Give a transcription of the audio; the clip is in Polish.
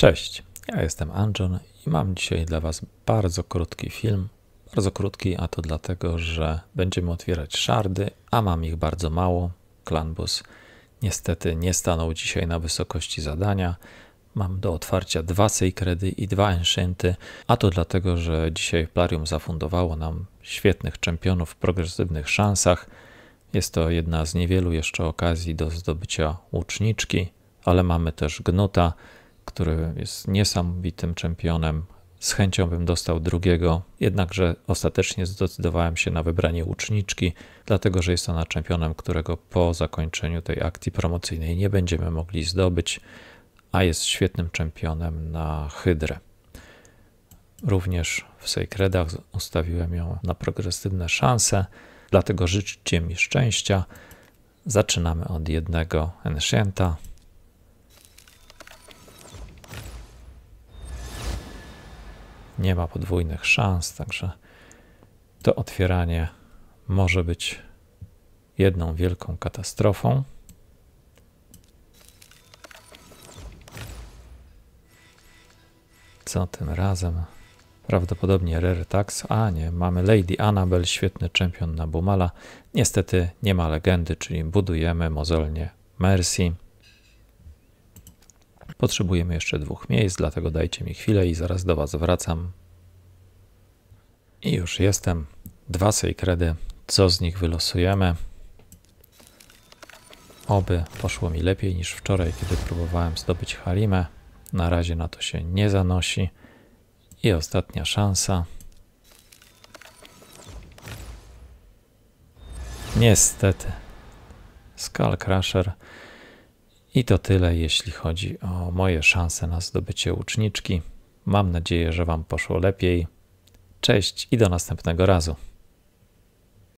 Cześć, ja jestem Anjon i mam dzisiaj dla Was bardzo krótki film. Bardzo krótki, a to dlatego, że będziemy otwierać szardy, a mam ich bardzo mało. Klanbus niestety nie stanął dzisiaj na wysokości zadania. Mam do otwarcia dwa Sejkredy i dwa Enchanty, a to dlatego, że dzisiaj Plarium zafundowało nam świetnych czempionów w progresywnych szansach. Jest to jedna z niewielu jeszcze okazji do zdobycia łuczniczki, ale mamy też Gnuta, który jest niesamowitym czempionem. Z chęcią bym dostał drugiego, jednakże ostatecznie zdecydowałem się na wybranie łuczniczki, dlatego że jest ona czempionem, którego po zakończeniu tej akcji promocyjnej nie będziemy mogli zdobyć, a jest świetnym czempionem na hydrę. Również w Sacredach ustawiłem ją na progresywne szanse, dlatego życzcie mi szczęścia. Zaczynamy od jednego Enchanta, nie ma podwójnych szans, także to otwieranie może być jedną wielką katastrofą. Co tym razem? Prawdopodobnie Rare Tax. A nie, mamy Lady Annabel, świetny czempion na Bumala. Niestety nie ma legendy, czyli budujemy mozolnie Mercy. Potrzebujemy jeszcze dwóch miejsc, dlatego dajcie mi chwilę i zaraz do Was wracam. I już jestem. Dwa sejkredy. Co z nich wylosujemy? Oby poszło mi lepiej niż wczoraj, kiedy próbowałem zdobyć Halimę. Na razie na to się nie zanosi. I ostatnia szansa. Niestety. Skull Crusher. I to tyle, jeśli chodzi o moje szanse na zdobycie uczniczki. Mam nadzieję, że Wam poszło lepiej. Cześć i do następnego razu.